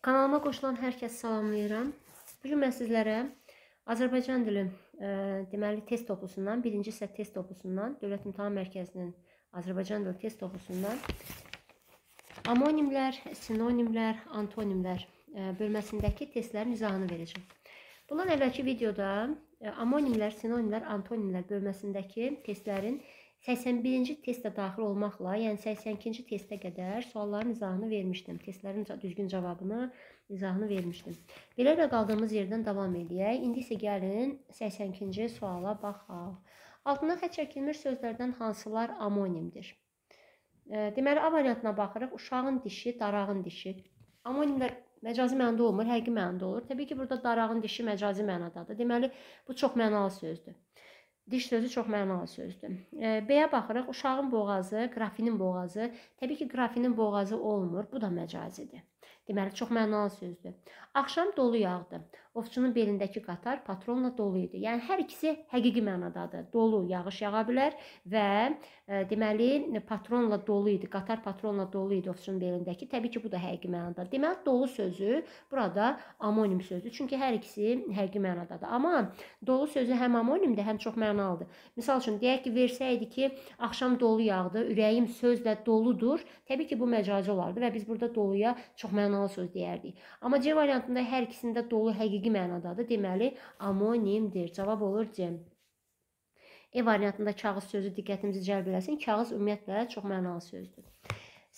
Kanalıma qoşulan hər kəsi salamlayıram. Bugün mən sizlərə Azərbaycan dili e, deməli test toplusundan, birinci isə test toplusundan, Dövlət İmtahan Mərkəzinin Azərbaycan dili test toplusundan amonimlər, sinonimlər, antonimlər e, bölməsindəki testlərin izahını verəcəm. Bundan əvvəlki videoda e, amonimlər, sinonimlər, antonimlər bölməsindəki testlərin izahını 81-ci testə daxil olmaqla, yəni 82-ci testə qədər sualların izahını vermişdim. Testlərin düzgün cavabını, izahını vermişdim. Belə də qaldığımız yerdən davam edək. İndi isə gəlin 82-ci suala baxaq. Altına xət çəkilmiş sözlərdən hansılar amonimdir? Deməli, A variantına baxırıq. Uşağın dişi, darağın dişi. Amonimlər məcazi mənada olmur, həqiqi mənada olur. Təbii ki, burada darağın dişi məcazi mənadadır. Deməli, bu çox mənalı sözdür. Diş sözü çox mənalı sözdür. E, B-yə baxırıq. Uşağın boğazı, qrafinin boğazı. Təbii ki, qrafinin boğazı olmur. Bu da məcazidir. Deməli, çox mənalı sözdür. Axşam dolu yağdı. Ovçunun belindəki qatar patronla dolu idi. Yəni, hər ikisi həqiqi mənadadır. Dolu yağış yağa bilər və e, deməli, patronla dolu idi. Qatar patronla dolu idi ovçunun belindəki. Təbii ki, bu da həqiqi mənada. Deməli, dolu sözü burada amonim sözdür. Çünki hər ikisi həqiqi mənadadır. Amma dolu sözü həm amonimdir, həm çox mənalıdır. Misal üçün, deyək ki, versəydi ki, axşam dolu yağdı, ürəyim sözlə doludur. Təbii ki, bu məcazi olardı və biz burada doluya çox mənalı faydalı söz deyərdik. Amma C variantında hər ikisində dolu həqiqi mənadadır. Deməli, amonimdir. Cavab olur C. E variantında kağız sözü diqqətimizi cəlb eləsin. Kağız ümumiyyətlə çox mənalı sözdür.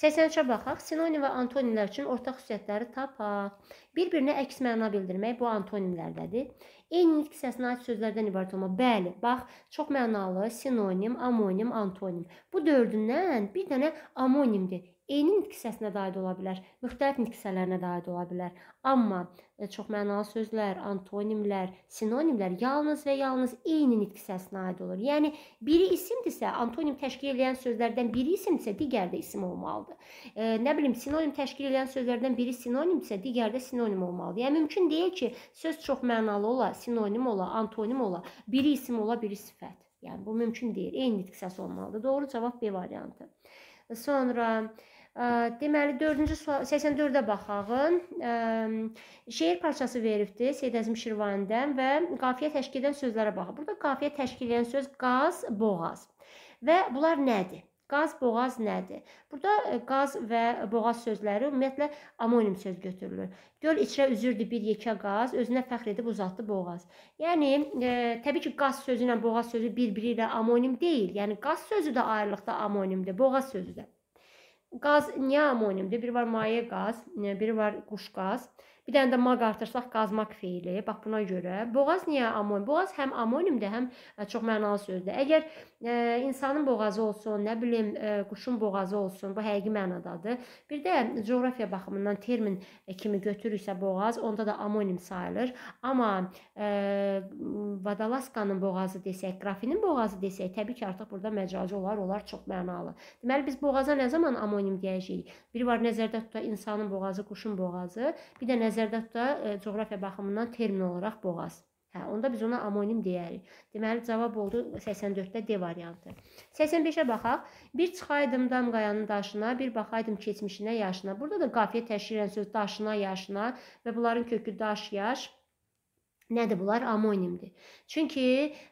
83-ə baxaq. Sinonim və antonimlər üçün ortaq xüsusiyyətləri tapaq. Bir-birinə əks məna bildirmək bu antonimlərdədir. Eyni nitq hissəsinə aid sözlərdən ibarət olmaq. Bəli, bax, çox mənalı sinonim, amonim, antonim. Bu dördündən bir dənə amonimdir eyni nitq hissəsinə də aid ola bilər, müxtəlif nitq hissələrinə də aid ola bilər. Amma e, çoxmənalı sözlər, antonimlər, sinonimlər yalnız və yalnız eyni nitq hissəsinə aid olur. Yəni biri isimdirsə, antonim təşkil edən sözlərdən biri isimdirsə, digəri də isim olmalıdır. E, nə bilim, sinonim təşkil edən sözlərdən biri sinonimdirsə, digəri də sinonim olmalıdır. Yəni mümkün deyil ki, söz çoxmənalı ola, sinonim ola, antonim ola, biri isim ola, biri sifət. Yəni bu mümkün deyil. Eyni nitq səsi olmalıdır. Doğru cavab B variantı. Sonra Deməli 4-cü sual 84-də baxağın. Şeir parçası veribdi Seyid Əzim Şirvanidən və qafiyə təşkil edən sözlərə baxaq. Burada qafiyə təşkil edən söz qaz, boğaz. Və bunlar nədir? Qaz, boğaz nədir? Burada e, qaz və boğaz sözləri ümumiyyətlə amonim söz götürülür. Göl içrə üzürdü bir yekə qaz, özünə fəxr edib uzatdı boğaz. Yəni, e, təbii ki, qaz sözü ilə boğaz sözü bir-biri ilə amonim deyil. Yəni, qaz sözü də ayrılıqda amonimdir, boğaz sözü də. Qaz niyə amoniumdir? Biri var maye qaz, biri var quş qaz. Bir dənə də maq artırsaq qazmaq feili. Bax buna görə boğaz niyə amonim? Boğaz həm amonimdir, həm çox mənalı sözdür. Əgər ə, insanın boğazı olsun, nə bilim, ə, quşun boğazı olsun, bu həqiqi mənadadır. Bir də coğrafiya baxımından termin kimi götürürsə boğaz, onda da amonim sayılır. Amma ə, Vadalaskanın boğazı desək, qrafinin boğazı desək, təbii ki, artıq burada məcazi olar, onlar çox mənalı. Deməli biz boğaza nə zaman amonim deyəcəyik? Biri var nəzərdə tuta insanın boğazı, quşun boğazı, bir də nəzərdə nəzərdə tuta e, coğrafiya baxımından termin olaraq boğaz. Hə, onda biz ona amonim deyərik. Deməli cavab oldu 84-də D variantı. 85-ə baxaq. Bir çıxaydım dam qayanın daşına, bir baxaydım keçmişinə, yaşına. Burada da qafiyə təşkil edən söz daşına, yaşına və bunların kökü daş, yaş Nədir bunlar? Amonimdir. Çünki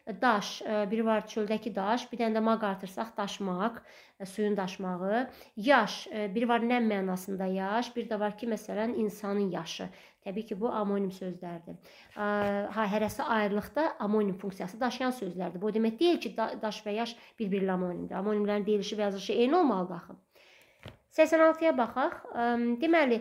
e, daş, e, biri var çöldəki daş, bir dənə də maq artırsaq daşmaq, e, suyun daşmağı. Yaş, biri var nə mənasında yaş, bir də var ki, məsələn, insanın yaşı. Təbii ki, bu amonim sözlərdir. Ha, hərəsi ayrılıqda amonim funksiyası daşıyan sözlərdir. Bu demək deyil ki, daş və yaş bir-birlə amonimdir. Amonimlərin deyilişi və yazılışı eyni olmalıdır axı. 86-ya baxaq. Deməli,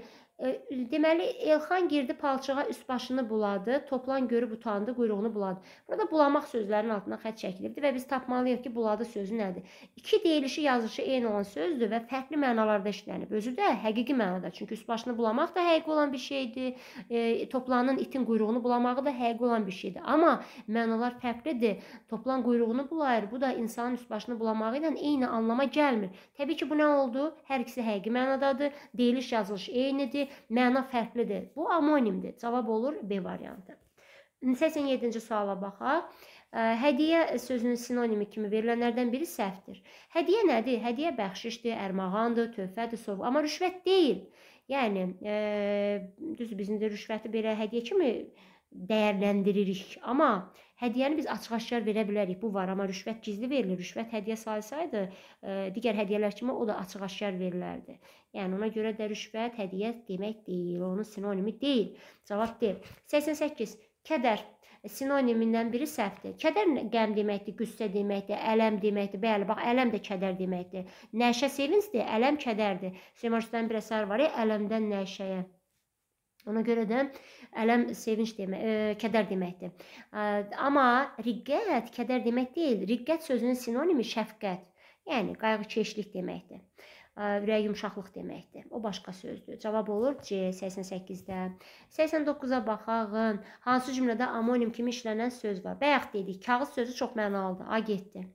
Deməli Elxan girdi palçığa üst başını buladı. Toplan görüb utandı, quyruğunu buladı. Burada bulamaq sözlərinin altına xətt çəkilibdi və biz tapmalıyıq ki, buladı sözü nədir? İki deyilişi yazılışı eyni olan sözdür və fərqli mənalarda işlənib. Özü də həqiqi mənada. Çünki üst başını bulamaq da həqiqi olan bir şeydir. E, toplanın itin quyruğunu bulamağı da həqiqi olan bir şeydir. Amma mənalar fərqlidir. Toplan quyruğunu bulayır. Bu da insanın üst başını bulamağı ilə eyni anlama gəlmir. Təbii ki, bu nə oldu? Hər ikisi həqiqi mənadadır. Deyiliş yazılışı eynidir məna fərqlidir. Bu amonimdir. Cavab olur B variantı. 87-ci suala baxaq. Hədiyyə sözünün sinonimi kimi verilənlərdən biri səhvdir. Hədiyyə nədir? Hədiyyə bəxşişdir, ərmağandır, töhfədir, sovq, amma rüşvət deyil. Yəni, e, düzdür, bizim də rüşvəti belə hədiyyə kimi e, dəyərləndiririk. Amma hədiyyəni biz açıq-aşkar verə bilərik. Bu var, amma rüşvət gizli verilir. Rüşvət hədiyyə sayılsaydı, e, digər hədiyyələr kimi o da açıq-aşkar verilərdi. Yəni ona görə də rüşvət hədiyyə demək deyil, onun sinonimi deyil. Cavab deyil. 88. Kədər sinonimindən biri səhvdir. Kədər qəm deməkdir, qüssə deməkdir, ələm deməkdir. Bəli, bax ələm də kədər deməkdir. Nəşə sevincdir, ələm kədərdir. Semarşdan bir əsər var ya, ələmdən nəşəyə. Ona görə də ələm sevinç demək, ə, e, kədər deməkdir. Ə, e, amma riqqət kədər demək deyil. Riqqət sözünün sinonimi şəfqət, yəni qayğıkeşlik deməkdir. Ə, e, ürək yumşaqlıq deməkdir. O başqa sözdür. Cavab olur C 88-də. 89-a baxağın hansı cümlədə amonim kimi işlənən söz var? Bayaq dedik, kağız sözü çox mənalıdır. A getdi.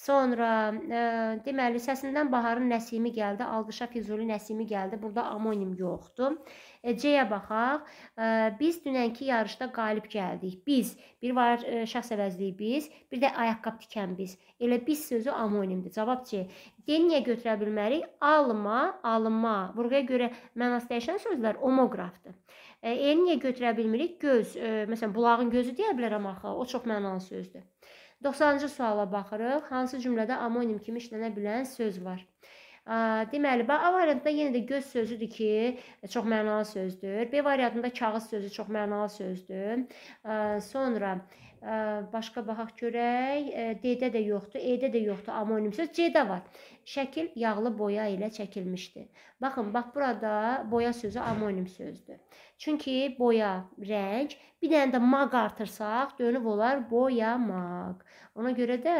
Sonra e, deməli səsindən baharın nəsimi gəldi, alqışa Füzuli nəsimi gəldi. Burada amonim yoxdur. E, C-yə baxaq. E, biz dünənki yarışda qalib gəldik. Biz bir var e, şəxs əvəzliyi biz, bir də ayaqqab tikən biz. Elə biz sözü amonimdir. Cavab C. D niyə götürə bilmərik? Alma, alınma. Vurğuya görə mənası dəyişən sözlər omoqrafdır. E, e niyə götürə bilmirik? Göz, e, məsələn, bulağın gözü deyə bilərəm axı. O çox mənalı sözdür. 90-cı suala baxırıq. Hansı cümlədə amonim kimi işlənə bilən söz var? Deməli, bax, A variantında yenə də göz sözüdür ki, e, çox mənalı sözdür. B variantında kağız sözü çox mənalı sözdür. Sonra, başqa baxaq görək, D-də də yoxdur, E-də də yoxdur amonim söz, C-də var. Şəkil yağlı boya ilə çəkilmişdir. Baxın, bax, burada boya sözü amonim sözdür. Çünki boya, rəng, bir dənə də maq artırsaq, dönüb olar boyamaq. Ona görə də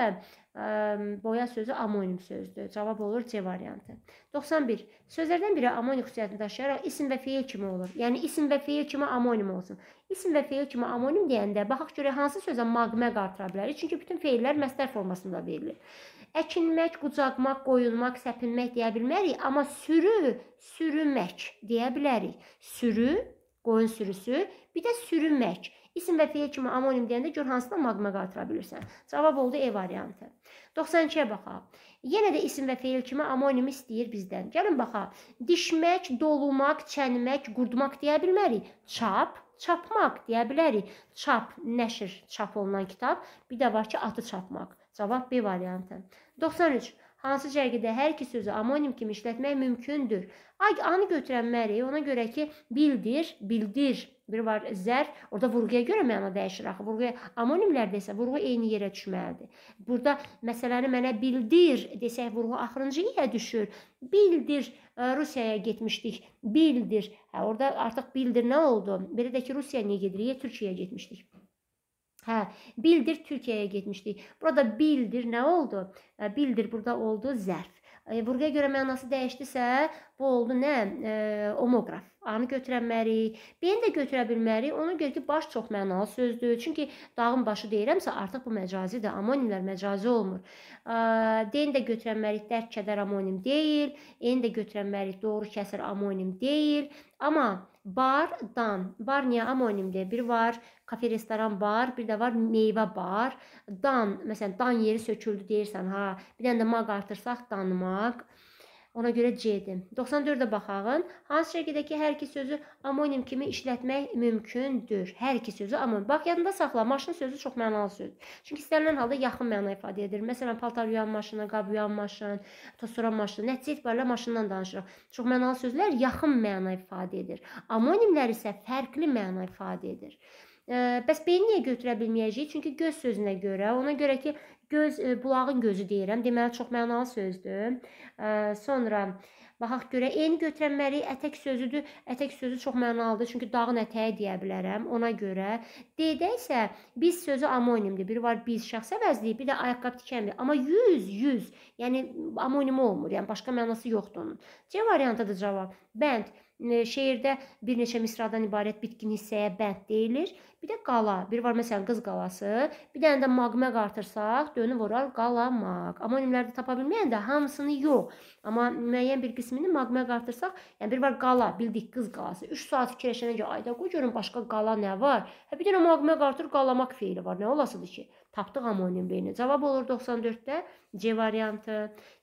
boya sözü amonim sözdür. Cavab olur C variantı. 91. Sözlərdən biri amonim xüsusiyyətini daşıyaraq isim və feil kimi olur. Yəni isim və feil kimi amonim olsun. İsim və feil kimi amonim deyəndə baxaq görək hansı sözə maqmə qartıra bilərik? Çünki bütün feillər məstər formasında verilir. Əkinmək, qucaqmaq, qoyulmaq, səpinmək deyə bilmərik, amma sürü, sürünmək deyə bilərik. Sürü, qoyun sürüsü, bir də sürünmək. İsim və feil kimi amonim deyəndə gör hansına maqma qatıra bilirsən. Cavab oldu E variantı. 92-yə baxaq. Yenə də isim və feil kimi amonimi istəyir bizdən. Gəlin baxaq. Dişmək, dolumaq, çənmək, qurdmaq deyə bilmərik. Çap, çapmaq deyə bilərik. Çap, nəşr, çap olunan kitab. Bir də var ki, atı çapmaq. Cavab B variantı. 93. Hansı cərgədə hər iki sözü amonim kimi işlətmək mümkündür? Ay, anı götürən məri, ona görə ki, bildir, bildir Biri var zər, orada vurğuya görə məna dəyişir axı. Vurğuya amonimlərdə isə vurğu eyni yerə düşməlidir. Burada məsələni mənə bildir desək vurğu axırıncı iyə düşür. Bildir e, Rusiyaya getmişdik. Bildir. Hə orada artıq bildir nə oldu? Belə də ki Rusiyaya niyə gedirik? Türkiyəyə getmişdik. Hə, bildir Türkiyəyə getmişdik. Burada bildir nə oldu? E, bildir burada oldu zərf. Vergə görə mənası dəyişdisə, bu oldu nə? E, omograf. A-nı götürə bilmərik, B-ni də götürə bilmərik. Ona görə ki, baş çox mənalı sözdür. Çünki dağın başı deyirəmsə, artıq bu məcazidir. Amonimlər məcazi olmur. E, D-ni də götürə bilmərik, dərd kədər amonim deyil. E-ni də götürə bilmərik, doğru kəsir amonim deyil. Amma Bardan. Bar niyə amonimdir? Bir var kafe, restoran, bar, bir də var meyvə bar. Dan, məsələn, dan yeri söküldü deyirsən, ha. Bir dənə də maq artırsaq danmaq. Ona görə C-dir. 94-də baxağın. Hansı şəkildəki hər iki sözü amonim kimi işlətmək mümkündür? Hər iki sözü amonim. Bax, yadında saxla, maşın sözü çox mənalı sözdür. Çünki istənilən halda yaxın məna ifadə edir. Məsələn, paltar yuyan maşını, qab yuyan maşın, tosturan maşını. Nəticə itibarilə maşından danışırıq. Çox mənalı sözlər yaxın məna ifadə edir. Amonimlər isə fərqli məna ifadə edir. Bəs B-ni niyə götürə bilməyəcəyik? Çünki göz sözünə görə, ona görə ki, Göz, e, bulağın gözü deyirəm. Deməli, çox mənalı sözdür. E, sonra, baxaq görə, eyni götürənməli ətək sözüdür. Ətək sözü çox mənalıdır, çünki dağın ətəyi deyə bilərəm ona görə. D-də isə biz sözü amonimdir. Biri var biz şəxsə əvəzləyib, bir də ayaqqabı tikəndir. Amma 100, 100, yəni amonim olmur, yəni başqa mənası yoxdur onun. C variantı da cavab. Bənd şeirdə bir neçə misradan ibarət bitkin hissəyə bənd deyilir. Bir də qala, bir var məsələn qız qalası, bir dənə də maqmə qartırsaq dönüb orar qalamaq. Amonimlərdə tapa bilməyən də hamısını yox, amma müəyyən bir qismini maqmə qartırsaq, yəni bir var qala, bildik qız qalası. 3 saat fikirləşənə görə ayda qoy görüm başqa qala nə var? Hə bir dənə maqmə qartır qalamaq feili var. Nə olasıdır ki? Tapdıq amonium B-ni. Cavab olur 94-də C variantı.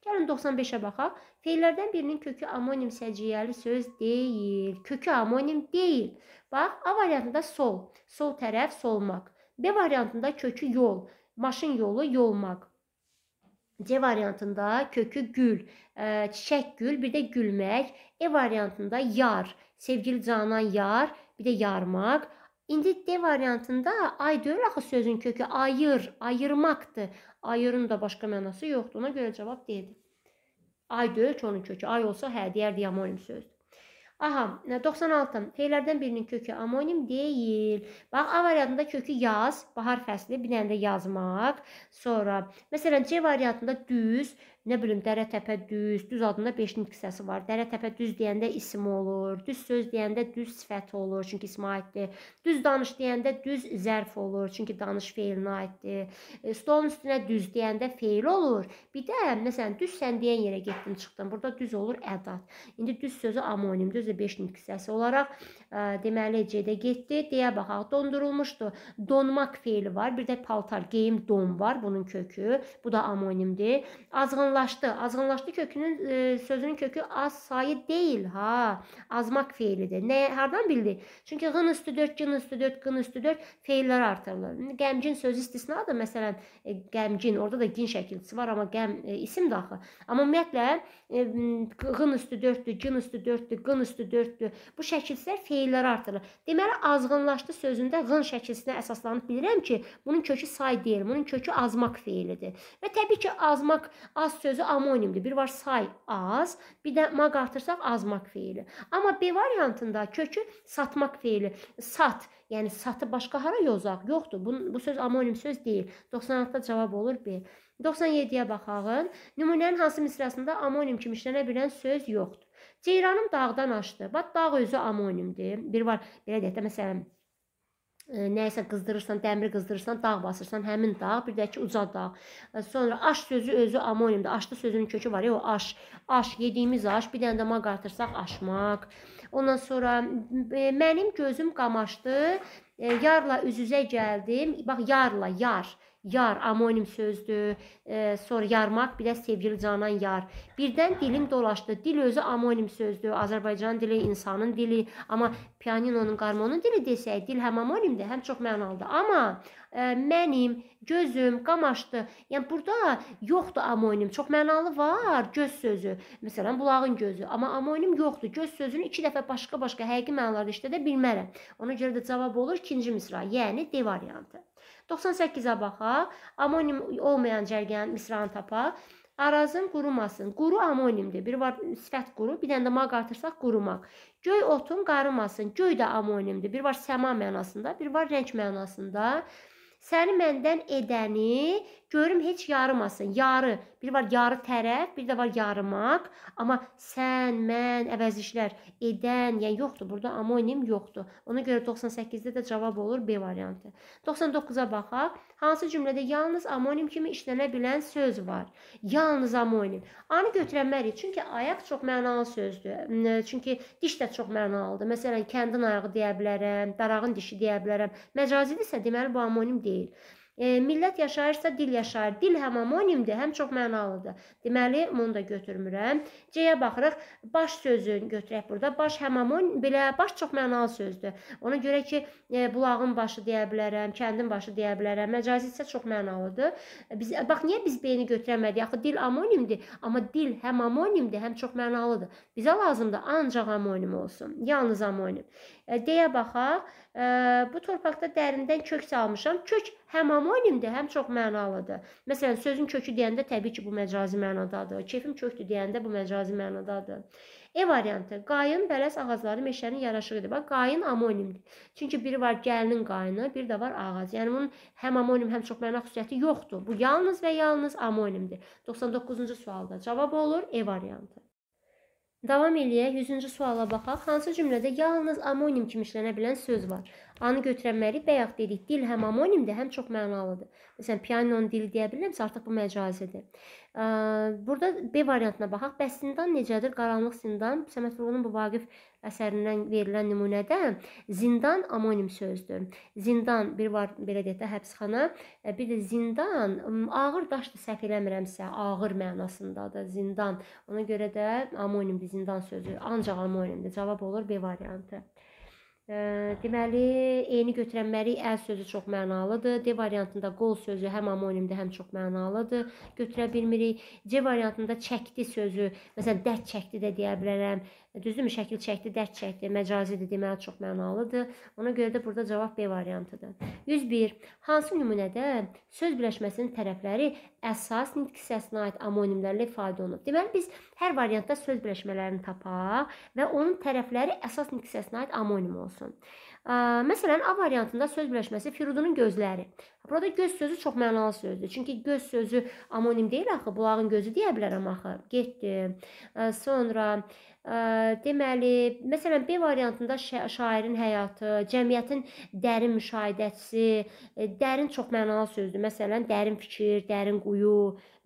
Gəlin 95-ə baxaq. Feillərdən birinin kökü amonium səciyyəli söz deyil. Kökü amonium deyil. Bax, A variantında sol, sol tərəf solmaq. B variantında kökü yol, maşın yolu yolmaq. C variantında kökü gül, çiçək gül, bir də gülmək. E variantında yar, sevgili canan yar, bir də yarmaq. İndi D variantında ay deyir axı sözün kökü ayır, ayırmaqdır. Ayırın da başqa mənası yoxdur. Ona görə cavab D-dir. Ay deyil ki, onun kökü ay olsa hə deyərdi amonim sözdür. Aha, 96. Feylərdən birinin kökü amonim deyil. Bax, A variantında kökü yaz, bahar fəsli, bir dənə də yazmaq. Sonra, məsələn, C variantında düz, nə bilim dərə-təpə düz, düz adında 5-nin hissəsi var. Dərə-təpə düz deyəndə isim olur, düz söz deyəndə düz sifət olur, çünki ismə aiddir. Düz danış deyəndə düz zərf olur, çünki danış feilinə aiddir. E, stolun üstünə düz deyəndə feil olur. Bir də məsələn düz sən deyən yerə getdin, çıxdın. Burada düz olur ədat. İndi düz sözü amonimdir, özü 5-nin hissəsi olaraq ə, e, deməli C-də getdi. Deyə baxaq, dondurulmuşdu. Donmaq feili var, bir də paltar, geyim don var bunun kökü. Bu da amonimdir. Azğınlaşma Azğınlaşdı. Azğınlaşdı kökünün e, sözünün kökü az sayı deyil ha. Azmaq feilidir. Nə hardan bildik? Çünkiğın üstü 4, gın üstü 4, qın üstü 4 feillər artırılır. Qəmgin sözü istisnadır. Məsələn, e, qəmgin orada da gin şəkilçisi var, amma qəm e, isim daxı. Amma ümumiyyətlə e, qın üstü 4-dür, gın üstü 4-dür, qın üstü 4-dür. Bu şəkilçilər feillər artırılır. Deməli azğınlaşdı sözündə qın şəkilçisinə əsaslanıb bilirəm ki, bunun kökü say deyil, bunun kökü azmaq feilidir. Və təbii ki, azmaq az sözü amonimdir. Bir var say az, bir də maq artırsaq azmaq feili. Amma B variantında kökü satmaq feili. Sat, yəni satı başqa hara yozaq? Yoxdur. Bu, bu söz amonim söz deyil. 96-da cavab olur B. 97-yə baxağın. Nümunənin hansı misrasında amonim kimi işlənə bilən söz yoxdur? Ceyranım dağdan aşdı. Bax dağ özü amonimdir. Bir var belə deyək də məsələn nəyisə qızdırırsan, dəmiri qızdırırsan, dağ basırsan, həmin dağ, bir də ki, uca dağ. Sonra aş sözü özü amonimdir. Aşlı sözünün kökü var ya, o aş. Aş, yediyimiz aş, bir dənə də maq artırsaq aşmaq. Ondan sonra e, mənim gözüm qamaşdı, e, yarla üz-üzə gəldim. Bax, yarla, yar. Yar amonim sözdür. E, sonra yarmaq bilə sevgili canan yar. Birdən dilim dolaşdı. Dil özü amonim sözdür. Azərbaycan dili insanın dili, amma pianinonun qarmonun dili desək, dil həm amonimdir, həm çox mənalıdır. Amma ə, e, mənim gözüm qamaşdı. Yəni burada yoxdur amonim. Çox mənalı var göz sözü. Məsələn, bulağın gözü, amma amonim yoxdur. Göz sözünü 2 dəfə başqa-başqa həqiqi mənalarda işlədə bilmərəm. Ona görə də cavab olur ikinci misra, yəni D variantı. 98-ə baxaq. Amonim olmayan cərgənin misranı tapaq. Arazın qurumasın. Quru amonimdir. Bir var sifət quru, bir dənə də maq artırsaq qurumaq. Göy otun qarımasın. Göy də amonimdir. Bir var səma mənasında, bir var rəng mənasında. Səni məndən edəni Görüm heç yarımasın. Yarı. Bir var yarı tərəf, bir də var yarımaq. Amma sən, mən, əvəzişlər, edən, yəni yoxdur burada amonim yoxdur. Ona görə 98-də də cavab olur B variantı. 99-a baxaq. Hansı cümlədə yalnız amonim kimi işlənə bilən söz var? Yalnız amonim. Anı götürənməliyik. Çünki ayaq çox mənalı sözdür. Çünki diş də çox mənalıdır. Məsələn, kəndin ayağı deyə bilərəm, darağın dişi deyə bilərəm. Məcazidirsə deməli bu amonim deyil. E, millət yaşayırsa dil yaşayır. Dil həm homonimdir, həm çox mənalıdır. Deməli, bunu da götürmürəm. C-yə baxırıq. Baş sözün götürək burada. Baş həm homon, belə baş çox mənalı sözdür. Ona görə ki, e, bulağın başı deyə bilərəm, kəndin başı deyə bilərəm. Məcazi isə çox mənalıdır. Biz bax niyə biz B-ni götürəmədik? Axı dil homonimdir, amma dil həm homonimdir, həm çox mənalıdır. Bizə lazımdır ancaq homonim olsun. Yalnız homonim. E, D-yə baxaq bu torpaqda dərindən kök salmışam. Kök həm amonimdir, həm çox mənalıdır. Məsələn, sözün kökü deyəndə təbii ki, bu məcazi mənadadır. Keyfim kökdür deyəndə bu məcazi mənadadır. E variantı. Qayın, bələs ağacları meşənin yaraşığıdır. Bax, qayın amonimdir. Çünki biri var gəlinin qayını, bir də var ağac. Yəni bunun həm amonim, həm çox məna xüsusiyyəti yoxdur. Bu yalnız və yalnız amonimdir. 99-cu sualda cavab olur E variantı. Davam eləyək. 100-cü suala baxaq. Hansı cümlədə yalnız amonim kimi işlənə bilən söz var? Anı götürənməli bayaq dedik, dil həm homonimdir, həm çox mənalıdır. Məsələn, pianinonun dili deyə bilirəmsə, artıq bu məcazidir. Burada B variantına baxaq. Bəs zindan necədir? Qaranlıq zindan. Səməd Vurğunun bu Vaqif əsərindən verilən nümunədə zindan amonim sözdür. Zindan bir var belə deyək də həbsxana, e, bir də zindan ağır daşdır səhv eləmirəmsə, ağır mənasındadır zindan. Ona görə də amonimdir zindan sözü. Ancaq amonimdir. Cavab olur B variantı. Deməli, eyni götürənməli əl sözü çox mənalıdır. D variantında qol sözü həm amonimdir, həm çox mənalıdır. Götürə bilmirik. C variantında çəkdi sözü, məsələn, dərd çəkdi də deyə bilərəm. Düzdürmü? Şəkil çəkdi, dərd çəkdi, məcazidir deməli çox mənalıdır. Ona görə də burada cavab B variantıdır. 101. Hansı nümunədə söz birləşməsinin tərəfləri əsas nitq hissəsinə aid amonimlərlə ifadə olunub? Deməli biz hər variantda söz birləşmələrini tapaq və onun tərəfləri əsas nitq hissəsinə aid amonim olsun. Məsələn, A variantında söz birləşməsi Firudunun gözləri. Burada göz sözü çox mənalı sözdür. Çünki göz sözü amonim deyil axı, bulağın gözü deyə bilərəm axı. Getdi. Sonra deməli, məsələn B variantında şairin həyatı, cəmiyyətin dərin müşahidəsi, e, dərin çoxmənalı sözdür. Məsələn, dərin fikir, dərin quyu,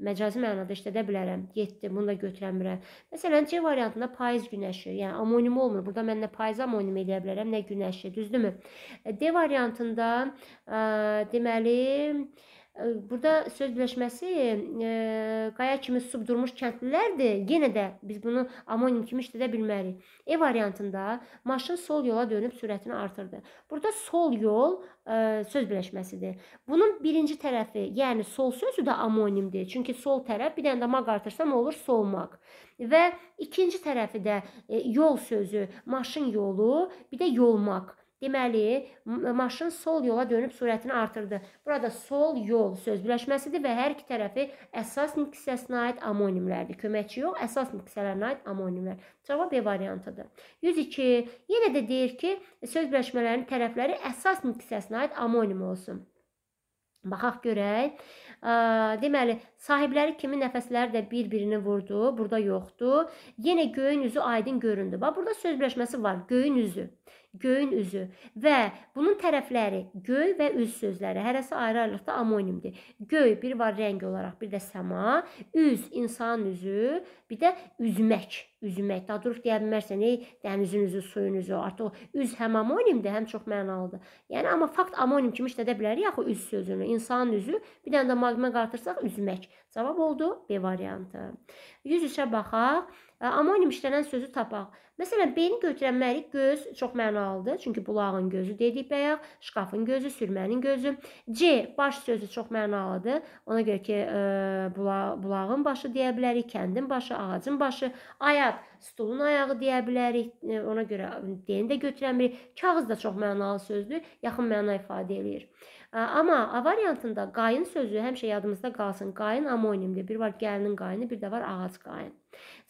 məcazi mənada işlədə bilərəm. 7 bunu da götürəmirəm. Məsələn, C variantında payız günəşi, yəni amonim olmur. Burada mən nə payız amonim eləyə bilərəm, nə günəşi, düzdürmü? E, D variantında deməli, Burada sözləşməsi e, qaya kimi susub durmuş kəndlilərdir. Yenə də biz bunu amonim kimi işlədə bilmərik. E variantında maşın sol yola dönüb sürətini artırdı. Burada sol yol e, söz birləşməsidir. Bunun birinci tərəfi, yəni sol sözü də amonimdir. Çünki sol tərəf bir dənə də maq artırsa nə olur? Solmaq. Və ikinci tərəfi də e, yol sözü, maşın yolu, bir də yolmaq. Deməli, maşın sol yola dönüb sürətini artırdı. Burada sol yol söz birləşməsidir və hər iki tərəfi əsas nitqisəsinə aid amonimlərdir. Köməkçi yox, əsas nitqisələrinə aid amonimlər. Cavab B e variantıdır. 102. Yenə də deyir ki, söz birləşmələrinin tərəfləri əsas nitqisəsinə aid amonim olsun. Baxaq görək. Deməli, sahibləri kimi nəfəsləri də bir-birini vurdu. Burada yoxdur. Yenə göyün üzü aydın göründü. Bax, burada söz birləşməsi var. Göyün üzü göyün üzü və bunun tərəfləri göy və üz sözləri hərəsi ayrı-ayrılıqda amonimdir. Göy bir var rəng olaraq, bir də səma, üz insanın üzü, bir də üzmək, üzmək. Daha duruq deyə bilmərsən, ey dənizin üzü, suyun üzü. Artıq üz həm amonimdir, həm çox mənalıdır. Yəni amma fakt amonim kimi işlədə bilərik axı üz sözünü. İnsanın üzü, bir dənə də maqnə qartırsaq üzmək. Cavab oldu B variantı. 103-ə baxaq. E, amonim işlənən sözü tapaq. Məsələn, beyni köklənməli göz çox mənalıdır. Çünki bulağın gözü dedik bayaq, şkafın gözü, sürmənin gözü. C baş sözü çox mənalıdır. Ona görə ki, e, bula, bulağın başı deyə bilərik, kəndin başı, ağacın başı, ayaq, stulun ayağı deyə bilərik. E, ona görə deni də götürən bilik. Kağız da çox mənalı sözdür. Yaxın məna ifadə eləyir. Amma A variantında qayın sözü həmişə yadımızda qalsın. Qayın amonimdir. Bir var gəlinin qayını, bir də var ağac qayın.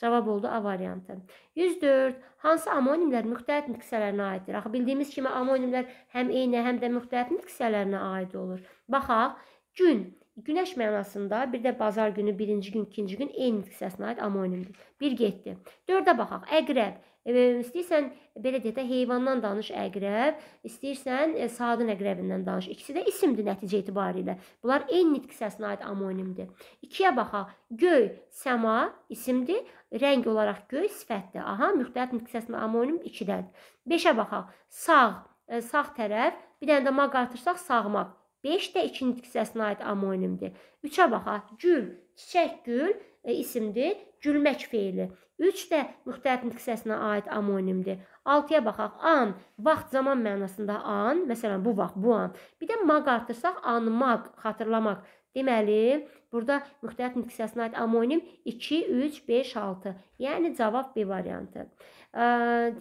Cavab oldu A variantı. 104. Hansı amonimlər müxtəlif nitqisələrinə aiddir? Axı bildiyimiz kimi amonimlər həm eyni, həm də müxtəlif nitqisələrinə aid olur. Baxaq, gün Günəş mənasında bir də bazar günü, birinci gün, ikinci gün eyni nitqisəsinə aid amonimdir. Bir getdi. Dördə baxaq. Əqrəb istəyirsən belə deyək də heyvandan danış əqrəb, istəyirsən e, sadın əqrəbindən danış. İkisi də isimdir nəticə itibarilə. Bunlar eyni nitq səsinə aid amonimdir. 2-yə baxaq. Göy, səma isimdir. Rəng olaraq göy sifətdir. Aha, müxtəlif nitq səsinə amonim 2-dədir. 5-ə baxaq. Sağ, e, sağ tərəf, bir dənə də maq artırsaq sağmaq. 5 də 2 nitq səsinə aid amonimdir. 3-ə baxaq. Gül, çiçək, gül E, isimdir. Gülmək feili. 3 də müxtəlif nüqsəsinə aid amonimdir. 6-ya baxaq. An, vaxt, zaman mənasında an, məsələn bu vaxt, bu an. Bir də maq artırsaq anmaq, xatırlamaq Deməli, burada müxtəlif miqyasına aid amonim 2, 3, 5, 6. Yəni cavab B variantı.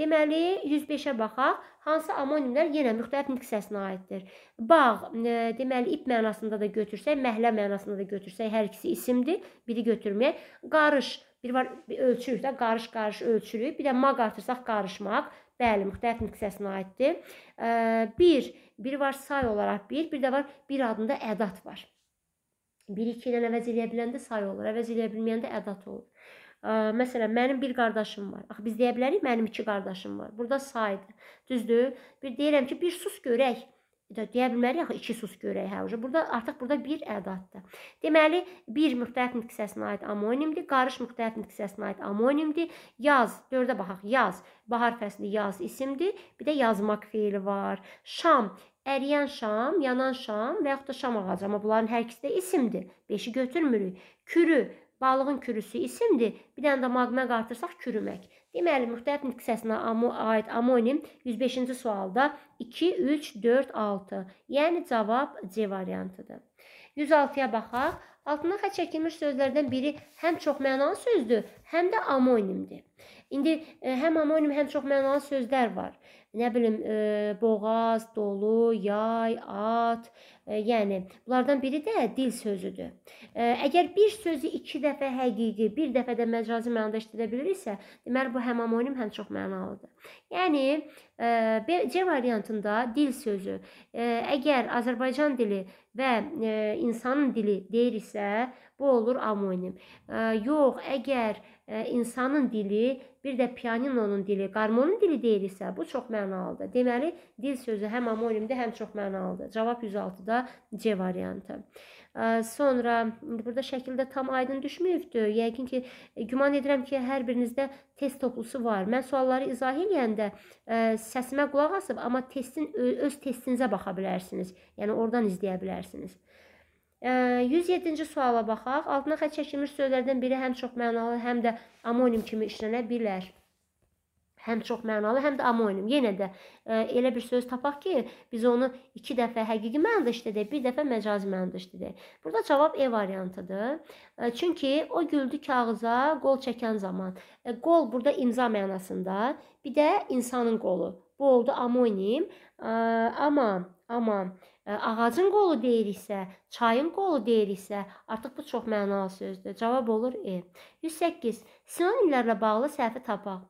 Deməli, 105-ə baxaq. Hansı amonimlər yenə müxtəlif miqyasına aiddir? Bağ, deməli, ip mənasında da götürsək, məhlə mənasında da götürsək, hər ikisi isimdir. Biri götürməyək. Qarış, bir var ölçürük də, qarış-qarış ölçürük. Bir də maq artırsaq qarışmaq. Bəli, müxtəlif miqyasına aiddir. 1, bir var say olaraq 1, bir, bir də var bir adında ədad var. 1-2 ilə əvəz eləyə biləndə say olur, əvəz eləyə bilməyəndə ədat olur. Ə, məsələn, mənim bir qardaşım var. Axı biz deyə bilərik mənim iki qardaşım var. Burada saydır. Düzdür? Bir deyirəm ki, bir sus görək deyə bilmərik axı 2 sus görək hə uca. Burada artıq burada bir ədaddır. Deməli, bir müxtəlif nitqisəsinə aid amonimdir, qarış müxtəlif nitqisəsinə aid amonimdir. Yaz, dördə baxaq. Yaz, bahar fəsli yaz isimdir. Bir də yazmaq feili var. Şam, əriyən şam, yanan şam və yaxud da şam ağacı. Amma bunların hər ikisi də isimdir. 5-i götürmürük. Kürü, balığın kürüsü isimdir. Bir dənə də maqmə qartırsaq kürümək. Deməli, müxtəlif nitq səsinə aid amonim 105-ci sualda 2, 3, 4, 6, yəni cavab C variantıdır. 106-ya baxaq. Altına xətt çəkilmiş sözlərdən biri həm çoxmənalı sözdür, həm də amonimdir. İndi e, həm amonim, həm çoxmənalı sözlər var nə bilim, e, boğaz, dolu, yay, at, e, yəni bunlardan biri də dil sözüdür. E, əgər bir sözü 2 dəfə həqiqi, bir dəfə də məcazi mənada işlədə biliriksə, deməli bu həm amonim, həm çox mənalıdır. Yəni e, C variantında dil sözü e, əgər Azərbaycan dili və e, insanın dili deyiriksə, bu olur amonim. E, yox, əgər e, insanın dili bir də pianinonun dili, qarmonun dili deyilsə, bu çox mənalıdır. Deməli, dil sözü həm amonimdir, həm çox mənalıdır. Cavab 106-da C variantı. Sonra burada şəkildə tam aydın düşməyibdi. Yəqin ki, e, güman edirəm ki, hər birinizdə test toplusu var. Mən sualları izah eləyəndə səsimə qulaq asıb, amma testin öz testinizə baxa bilərsiniz. Yəni oradan izləyə bilərsiniz. 107-ci suala baxaq. Altına xətt çəkilmiş sözlərdən biri həm çox mənalı, həm də amonim kimi işlənə bilər. Həm çox mənalı, həm də amonim. Yenə də elə bir söz tapaq ki, biz onu iki dəfə həqiqi mənada işlədək, bir dəfə məcazi mənada işlədək. Burada cavab E variantıdır. Çünki o güldü kağıza qol çəkən zaman. Qol burada imza mənasında, bir də insanın qolu. Bu oldu amonim. Amma, amma ağacın qolu deyiriksə, çayın qolu deyiriksə, artıq bu çox mənalı sözdür. Cavab olur E. 108. Sinonimlərlə bağlı səhvi tapaq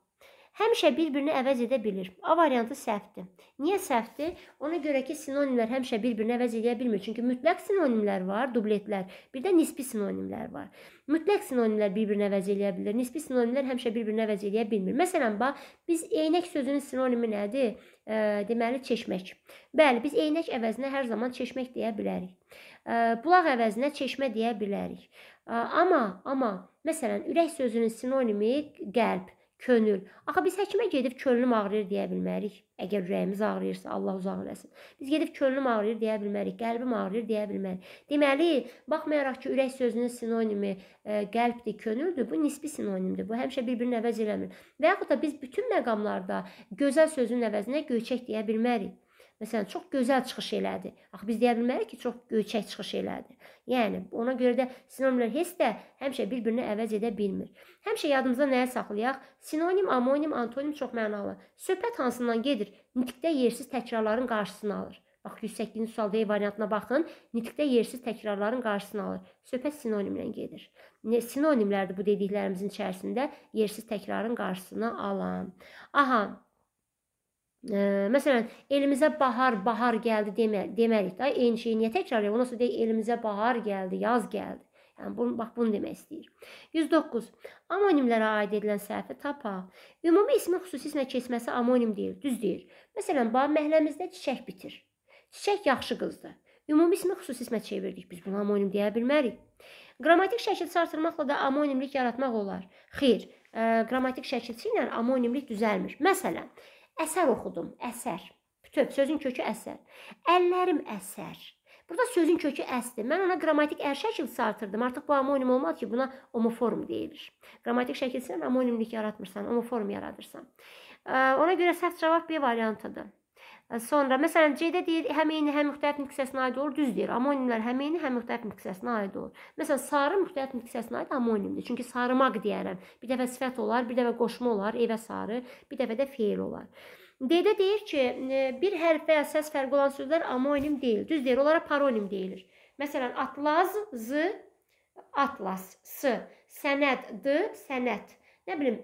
həmişə bir-birini əvəz edə bilir. A variantı səhvdir. Niyə səhvdir? Ona görə ki, sinonimlər həmişə bir-birini əvəz edə bilmir. Çünki mütləq sinonimlər var, dubletlər, bir də nisbi sinonimlər var. Mütləq sinonimlər bir-birini əvəz edə bilər. Nisbi sinonimlər həmişə bir-birini əvəz edə bilmir. Məsələn, bax, biz eynək sözünün sinonimi nədir? E, deməli, çeşmək. Bəli, biz eynək əvəzinə hər zaman çeşmək deyə bilərik. E, bulaq əvəzinə çeşmə deyə bilərik. E, amma, amma, məsələn, ürək sözünün sinonimi qəlb. Könül. Axı biz həkimə gedib könlüm ağrıyır deyə bilmərik. Əgər ürəyimiz ağrıyırsa, Allah uzaq eləsin. Biz gedib könlüm ağrıyır deyə bilmərik, qəlbim ağrıyır deyə bilmərik. Deməli, baxmayaraq ki, ürək sözünün sinonimi ə, e, qəlbdir, könüldür, bu nisbi sinonimdir. Bu həmişə bir-birini əvəz eləmir. Və yaxud da biz bütün məqamlarda gözəl sözün əvəzinə göyçək deyə bilmərik. Məsələn, çox gözəl çıxış elədi. Axı biz deyə bilmərik ki, çox göyçək çıxış elədi. Yəni ona görə də sinonimlər heç də həmişə bir-birini əvəz edə bilmir. Həmişə yadımızda nəyə saxlayaq? Sinonim, amonim, antonim çox mənalı. Söhbət hansından gedir? Nitqdə yersiz təkrarların qarşısını alır. Bax 108-ci sualda E variantına baxın. Nitqdə yersiz təkrarların qarşısını alır. Söhbət sinonimlə gedir. Sinonimlərdir bu dediklərimizin içərisində yersiz təkrarın qarşısını alan. Aha, Ə, məsələn, elimizə bahar, bahar gəldi demə, demərik də. Eyni şeyi niyə təkrarlayaq? Ondan sonra deyək elimizə bahar gəldi, yaz gəldi. Yəni bunu bax bunu demək istəyir. 109. Amonimlərə aid edilən səhvi tapaq. Ümumi ismin xüsusi ismə keçməsi amonim deyil, düz deyil. Məsələn, bax məhəlləmizdə çiçək bitir. Çiçək yaxşı qızdır. Ümumi ismi xüsusi ismə çevirdik. Biz buna amonim deyə bilmərik. Qrammatik şəkil çartırmaqla da amonimlik yaratmaq olar. Xeyr, ə, e, qrammatik şəkilçi ilə amonimlik düzəlmir. Məsələn, Əsər oxudum, əsər. Bütöv sözün kökü əsər. Əllərim əsər. Burada sözün kökü əsdir. Mən ona qrammatik ər şəkil artırdım. Artıq bu amonim olmadı ki, buna homoform deyilir. Qrammatik şəkilsən amonimlik yaratmırsan, homoform yaradırsan. Ona görə səhv cavab B variantıdır. Sonra məsələn C-də deyir həm eyni, həm müxtəlif miqyasına aid olur, düz deyir. Amonimlər həm eyni, həm müxtəlif miqyasına aid olur. Məsələn sarı müxtəlif miqyasına aid amonimdir. Çünki sarımaq deyərəm. Bir dəfə sifət olar, bir dəfə qoşma olar, evə sarı, bir dəfə də feil olar. D-də deyir ki, e, bir hərf və ya səs fərqi olan sözlər amonim deyil. Düz deyir, onlara paronim deyilir. Məsələn atlas, z, atlas, s, sənəd, d, sənət. Nə bilim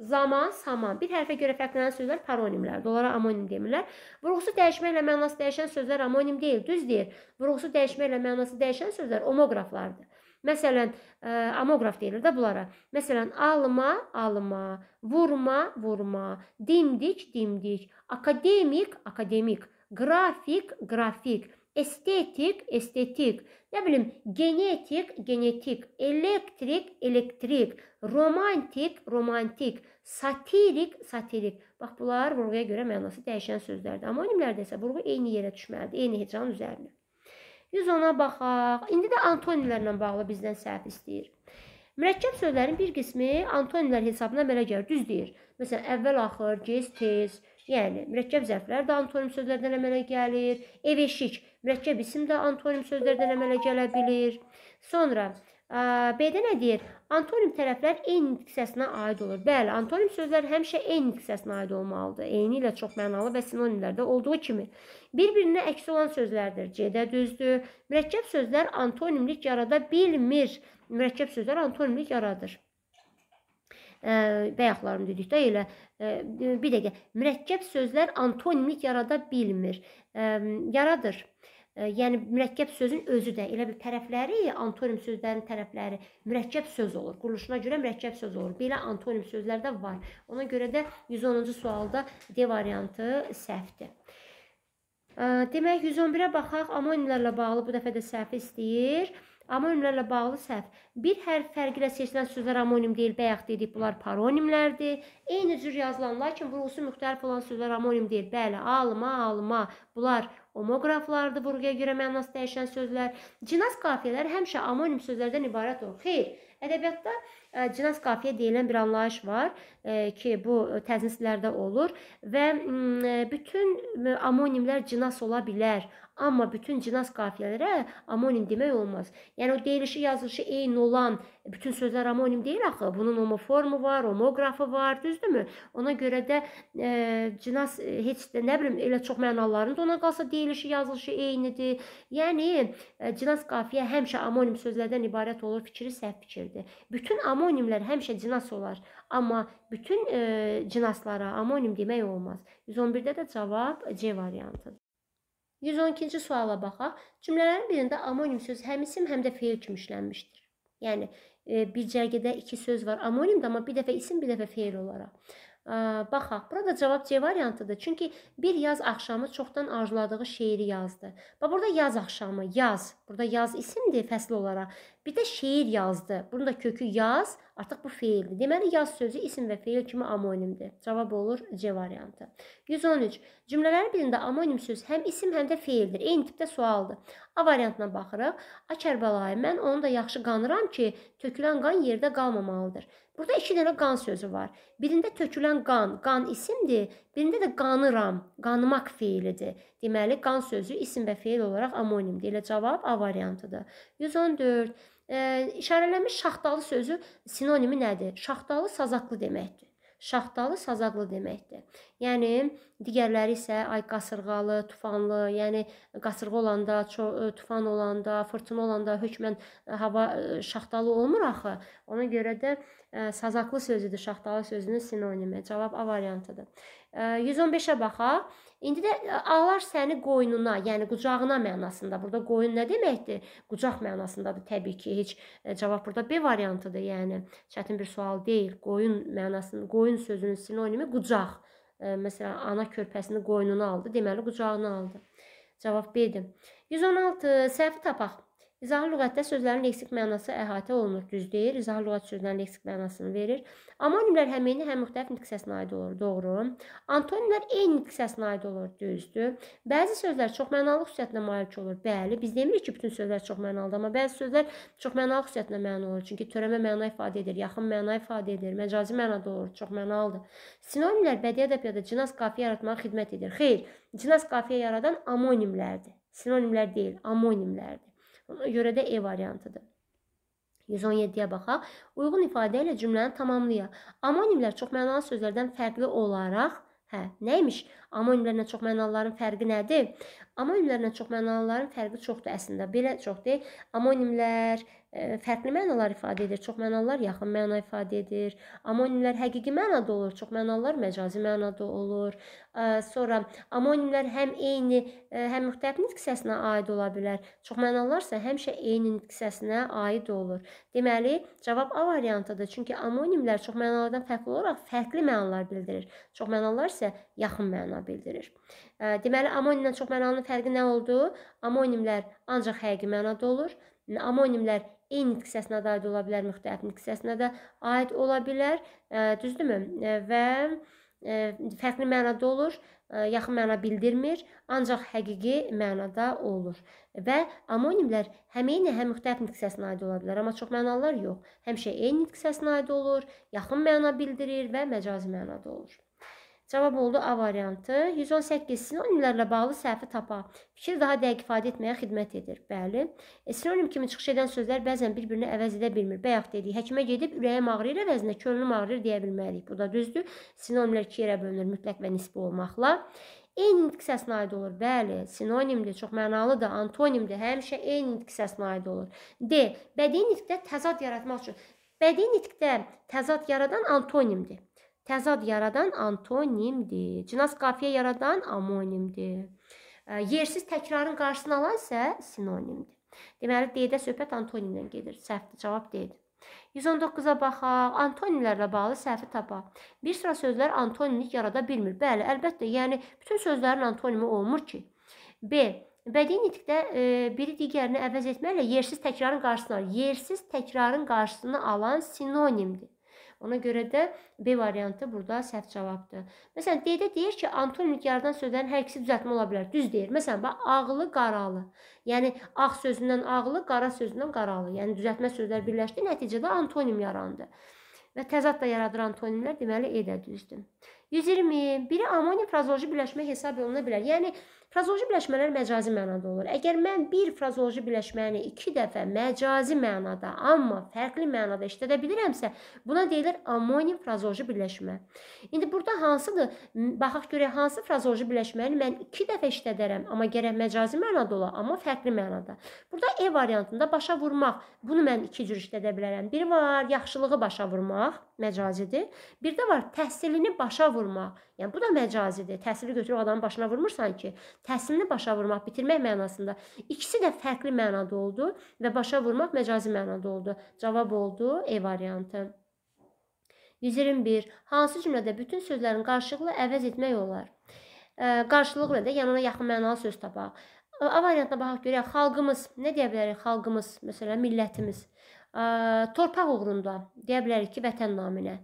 Zaman, saman. Bir hərfə görə fərqlənən sözlər paronimlərdir. Onlara amonim demirlər. Vurğusu dəyişməklə mənası dəyişən sözlər amonim deyil, düz deyir. Vurğusu dəyişməklə mənası dəyişən sözlər omoqraflardır. Məsələn, ə, e, amoqraf deyilir də bunlara. Məsələn, alma, alma, vurma, vurma, dimdik, dimdik, akademik, akademik, qrafik, qrafik, estetik, estetik, ne bileyim genetik, genetik, elektrik, elektrik, romantik, romantik, satirik, satirik. Bax, bunlar vurğuya görə mənası dəyişən sözdərdir. Amonimlərdə isə vurğu eyni yerə düşməlidir, eyni hecanın üzərinə. 110-a baxaq. İndi də antonimlərlə bağlı bizdən səhv istəyir. Mürəkkəb sözlərin bir qismi antonimlər hesabına belə gəlir, düz deyir. Məsələn, əvvəl-axır, gez, tez, yəni mürəkkəb zərflər də antonim sözlərdən əmələ gəlir. Ev-eşik mürəkkəb isim də antonim sözlərdən əmələ gələ bilir. Sonra B-də nə deyir? Antonim tərəflər eyni nitqisəsinə aid olur. Bəli, antonim sözlər həmişə eyni nitqisəsinə aid olmalıdır. Eyni ilə çox mənalı və sinonimlərdə olduğu kimi. Bir-birinə əks olan sözlərdir. C-də düzdür. Mürəkkəb sözlər antonimlik yarada bilmir. Mürəkkəb sözlər antonimlik yaradır. E, bayaqlarım dedik də elə e, bir dəqiqə. Mürəkkəb sözlər antonimlik yarada bilmir. E, yaradır yəni mürəkkəb sözün özü də elə bir tərəfləri, antonim sözlərin tərəfləri mürəkkəb söz olur. Quruluşuna görə mürəkkəb söz olur. Belə antonim sözlər də var. Ona görə də 110-cu sualda D variantı səhvdir. Demək 111-ə baxaq. Amonimlərlə bağlı bu dəfə də səhv istəyir. Amonimlərlə bağlı səhv. Bir hərf fərqi ilə seçilən sözlər amonim deyil, bayaq dedik bunlar paronimlərdir. Eyni cür yazılan, lakin vurğusu müxtəlif olan sözlər amonim deyil. Bəli, alma, alma. Bunlar Homoqraflar, vurğuya görə mənası dəyişən sözlər, cinas qafiyələr həmişə amonim sözlərdən ibarət olur. Xeyr, ədəbiyyatda ə, e, cinas qafiyə deyilən bir anlayış var ə, e, ki, bu e, təznislərdə olur və ə, bütün amonimlər cinas ola bilər, Amma bütün cinas qafiyələrə amonim demək olmaz. Yəni o deyilişi, yazılışı eyni olan bütün sözlər amonim deyil axı. Bunun homoformu var, homografı var, düzdürmü? Ona görə də e, cinas e, heç də nə bilim elə çox mənalarında ona qalsa deyilişi, yazılışı eynidir. Yəni e, cinas qafiyə həmişə amonim sözlərdən ibarət olur. Fikri səhv fikirdir. Bütün amonimlər həmişə cinas olar, amma bütün e, cinaslara amonim demək olmaz. 111-də də cavab C variantıdır. 112-ci suala baxaq. Cümlələrin birində amonim söz həm isim, həm də feil kimi işlənmişdir. Yəni e, bir cərgədə iki söz var, amonimdir, amma bir dəfə isim, bir dəfə feil olaraq. Baxaq, burada cavab C variantıdır. Çünki bir yaz axşamı çoxdan arzuladığı şeiri yazdı. Bax, burada yaz axşamı, yaz. Burada yaz isimdir fəsil olaraq. Bir də şeir yazdı. Bunun da kökü yaz, artıq bu feildir. Deməli, yaz sözü isim və feil kimi amonimdir. Cavab olur C variantı. 113. Cümlələrin birində amonim söz həm isim, həm də feildir. Eyni tipdə sualdır. A variantına baxırıq. A Kərbəlayı, mən onu da yaxşı qanıram ki, tökülən qan yerdə qalmamalıdır. Burada iki dənə qan sözü var. Birində tökülən qan, qan isimdir. Birində də qanıram, qanmaq feilidir. Deməli, qan sözü isim və feil olaraq amonimdir. Elə cavab A variantıdır. 114. E, işarələnmiş şaxtalı sözü sinonimi nədir? Şaxtalı sazaqlı deməkdir. Şaxtalı sazaqlı deməkdir. Yəni digərləri isə ay qasırğalı, tufanlı, yəni qasırğa olanda, e, tufan olanda, fırtına olanda hökmən hava e, şaxtalı olmur axı. Ona görə də sazaqlı sözüdür şaxtalı sözünün sinonimi. Cavab A variantıdır. 115-ə baxaq. İndi də alar səni qoynuna, yəni qucağına mənasında. Burada qoyun nə deməkdir? Qucaq mənasındadır təbii ki. Heç cavab burada B variantıdır. Yəni çətin bir sual deyil. Qoyun mənasının, qoyun sözünün sinonimi qucaq. Məsələn, ana körpəsini qoynuna aldı, deməli qucağına aldı. Cavab B-dir. 116. Səhvi tapaq. İzahlı lüğətdə sözlərin leksik mənası əhatə olunur, düz deyil. İzahlı lüğət sözlərin leksik mənasını verir. Amonimlər həmeyni, həm müxtəlif nitq səsinə aid olur, doğru. Antonimlər eyni nitq səsinə aid olur, düzdür. Bəzi sözlər çoxmənalı xüsusiyyətinə malik olur. Bəli, biz demirik ki, bütün sözlər çoxmənalıdır, amma bəzi sözlər çoxmənalı xüsusiyyətinə mane olur. Çünki törəmə məna ifadə edir, yaxın məna ifadə edir, məcazi mənada olur, çoxmənalıdır. Sinonimlər bədii ədəbiyyatda cinas qafiyə yaratmağa xidmət edir. Xeyr, cinas qafiyə yaradan amonimlərdir. Sinonimlər deyil, amonimlərdir. Ona görə də E variantıdır. 117-yə baxaq. Uyğun ifadə ilə cümləni tamamlayaq. Amonimlər çoxmənalı sözlərdən fərqli olaraq Hə, nəymiş? Amonimlərlə çoxmənalıların fərqi nədir? Amonimlərlə çoxmənalıların fərqi çoxdur əslində. Belə çox deyil. Amonimlər fərqli mənalar ifadə edir. Çox mənalar yaxın məna ifadə edir. Amonimlər həqiqi mənada olur, çox mənalar məcazi mənada olur. Sonra amonimlər həm eyni, həm müxtəlif nitqisəsinə aid ola bilər. Çox mənalarsa həmişə eyni nitqisəsinə aid olur. Deməli, cavab A variantıdır. Çünki amonimlər çox mənalardan fərqli olaraq fərqli mənalar bildirir. Çox mənalar isə yaxın məna bildirir. Deməli, amonimlə çox mənanın fərqi nə oldu? Amonimlər ancaq həqiqi mənada olur. Amonimlər eyni nitqisəsinə də aid ola bilər, müxtəlif nitqisəsinə də aid ola bilər. Düzdürmü? E, və e, fərqli mənada olur, e, yaxın məna bildirmir, ancaq həqiqi mənada olur. Və amonimlər həm eyni, həm müxtəlif nitqisəsinə aid ola bilər, amma çoxmənalılar yox. Həmişə eyni nitqisəsinə aid olur, yaxın məna bildirir və məcazi mənada olur. Cavab oldu A variantı. 118 sinonimlərlə bağlı səhvi tapa. Fikir daha dəqiq ifadə etməyə xidmət edir. Bəli. E, sinonim kimi çıxış edən sözlər bəzən bir-birini əvəz edə bilmir. Bayaq dedik, həkimə gedib ürəyim ağrıyır əvəzinə könlüm ağrıyır deyə bilməliyik. Bu da düzdür. Sinonimlər iki yerə bölünür mütləq və nisbi olmaqla. Eyni nitq səsinə aid olur. Bəli, sinonimdir, çox mənalıdır, antonimdir, həmişə eyni nitq səsinə aid olur. D. Bədii nitqdə təzad yaratmaq üçün. Bədii nitqdə təzad yaradan antonimdir. Təzad yaradan antonimdir. Cünas qafiyə yaradan amonimdir. Yersiz təkrarın qarşısını alan isə sinonimdir. Deməli, D-də söhbət antonimdən gedir. Səhvdir, cavab D-dir. 119-a baxaq, antonimlərlə bağlı səhvi tapaq. Bir sıra sözlər antonimlik yarada bilmir. Bəli, əlbəttə, yəni bütün sözlərin antonimi olmur ki. B. Bədii nitqdə e, biri digərini əvəz etməklə yersiz təkrarın qarşısını alır. Yersiz təkrarın qarşısını alan sinonimdir. Ona görə də B variantı burada səhv cavabdır. Məsələn, D-də deyir ki, antonim yardan sözlərin hər ikisi düzəltmə ola bilər. Düz deyir. Məsələn, bax ağlı qaralı. Yəni ağ sözündən ağlı, qara sözündən qaralı. Yəni düzəltmə sözlər birləşdi, nəticədə antonim yarandı və təzad da yaradır antonimlər, deməli E də düzdür. 120. Biri amoniya frazoloji birləşmə hesab oluna bilər. Yəni Frazoloji birləşmələr məcazi mənada olur. Əgər mən bir frazoloji birləşməni 2 dəfə məcazi mənada, amma fərqli mənada işlədə bilirəmsə, buna deyilir amonim frazoloji birləşmə. İndi burada hansıdır? Baxaq görək hansı frazoloji birləşməni mən 2 dəfə işlədərəm, amma gərək məcazi mənada ola, amma fərqli mənada. Burada E variantında başa vurmaq. Bunu mən iki cür işlədə bilərəm. Biri var, yaxşılığı başa vurmaq məcazidir. Bir də var təhsilini başa vurmaq. Yəni bu da məcazidir. Təhsili götürüb adamın başına vurmursan ki, təhsilini başa vurmaq, bitirmək mənasında. İkisi də fərqli mənada oldu və başa vurmaq məcazi mənada oldu. Cavab oldu E variantı. 121. Hansı cümlədə bütün sözlərin qarşılıqlı əvəz etmək olar? Ə, qarşılıqlı da, yəni ona yaxın mənalı söz tapaq. A variantına baxaq görək, xalqımız, nə deyə bilərik xalqımız, məsələn, millətimiz torpaq uğrunda, deyə bilərik ki, vətən naminə.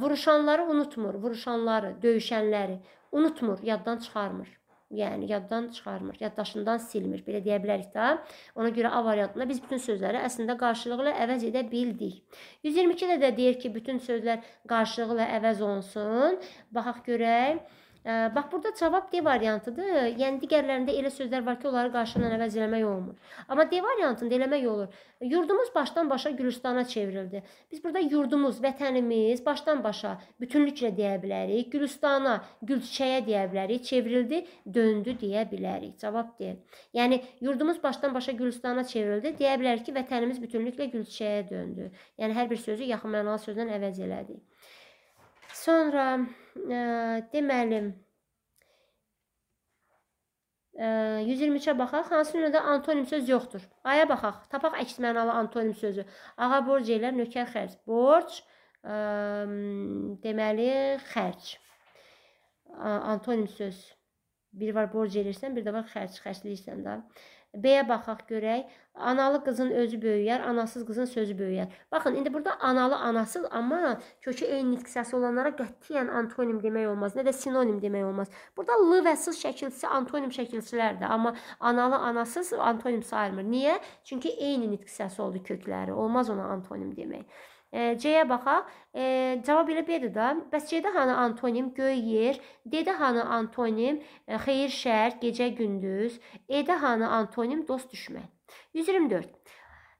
Vuruşanları unutmur, vuruşanları, döyüşənləri unutmur, yaddan çıxarmır. Yəni yaddan çıxarmır, yaddaşından silmir, belə deyə bilərik də. Ona görə A variantında biz bütün sözləri əslində qarşılıqlı əvəz edə bildik. 122-də də deyir ki, bütün sözlər qarşılıqlı əvəz olsun. Baxaq görək. Bax burada cavab D variantıdır. Yəni digərlərində elə sözlər var ki, onları qarşılıqla əvəz eləmək olmur. Amma D variantında eləmək olur. Yurdumuz başdan başa Gülüstana çevrildi. Biz burada yurdumuz, vətənimiz başdan başa bütünlüklə deyə bilərik. Gülüstana, gül çiçəyə deyə bilərik. Çevrildi, döndü deyə bilərik. Cavab D. Yəni yurdumuz başdan başa Gülüstana çevrildi. Deyə bilərik ki, vətənimiz bütünlüklə gül çiçəyə döndü. Yəni hər bir sözü yaxın mənalı sözlə əvəz elədik. Sonra e, deməli e, 123-ə baxaq. Hansı növdə antonim söz yoxdur? Aya baxaq. Tapaq əks mənalı antonim sözü. Ağa borc elər, nökər xərc. Borc e, deməli xərc. Antonim söz. Bir var borc elirsən, bir də var xərc, xərcləyirsən da. B-yə baxaq görək. Analı qızın özü böyüyər, anasız qızın sözü böyüyər. Baxın, indi burada analı, anasız, amma kökü eyni nitqisəsi olanlara qətiyyən antonim demək olmaz, nə də sinonim demək olmaz. Burada l və sız şəkilçisi antonim şəkilçilərdir, amma analı, anasız antonim sayılmır. Niyə? Çünki eyni nitqisəsi oldu kökləri. Olmaz ona antonim demək. C-yə baxaq. E, cavab elə B-dir də. Bəs C-də hanı antonim? Göy, yer. D-də hanı antonim? E, xeyir, şər, gecə, gündüz. E-də hanı antonim? Dost, düşmən. 124.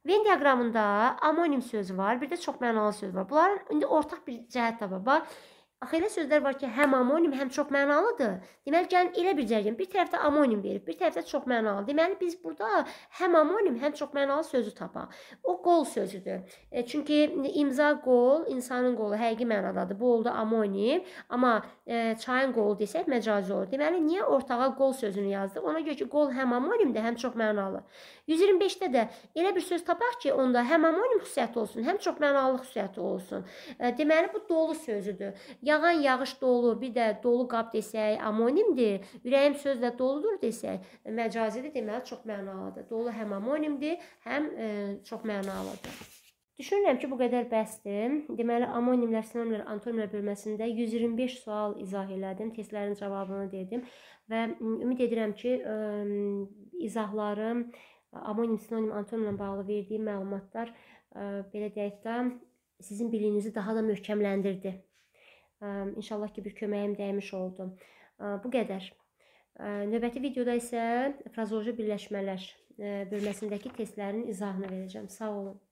Venn diaqramında amonim sözü var, bir də çox mənalı söz var. Bunların indi ortaq bir cəhət də var. Bax, Axı elə sözlər var ki, həm amonim, həm çox mənalıdır. Deməli, gəlin elə bir cərgin, bir tərəfdə amonim verib, bir tərəfdə çox mənalı. Deməli, biz burada həm amonim, həm çox mənalı sözü tapaq. O qol sözüdür. E, çünki imza qol, insanın qolu həqiqi mənadadır. Bu oldu amonim, amma e, çayın qolu desək məcazi olur. Deməli, niyə ortağa qol sözünü yazdıq? Ona görə ki, qol həm amonimdir, həm çox mənalı. 125-də də elə bir söz tapaq ki, onda həm amonim xüsusiyyəti olsun, həm çox mənalılıq xüsusiyyəti olsun. E, deməli, bu dolu sözüdür. Ya yağan yağış dolu, bir də dolu qab desək, amonimdir. Ürəyim sözlə doludur desək, məcazidir deməli çox mənalıdır. Dolu həm amonimdir, həm e, çox mənalıdır. Düşünürəm ki, bu qədər bəsdir. Deməli, amonimlər, sinonimlər, antonimlər bölməsində 125 sual izah elədim, testlərin cavabını dedim və ümid edirəm ki, ə, e, izahlarım amonim, sinonim, antonimlə bağlı verdiyim məlumatlar ə, e, belə deyək də sizin biliyinizi daha da möhkəmləndirdi. İnşallah ki, bir köməyim dəymiş oldu. Bu qədər. Növbəti videoda isə frazoloji birləşmələr e, bölməsindəki testlərin izahını verəcəm. Sağ olun.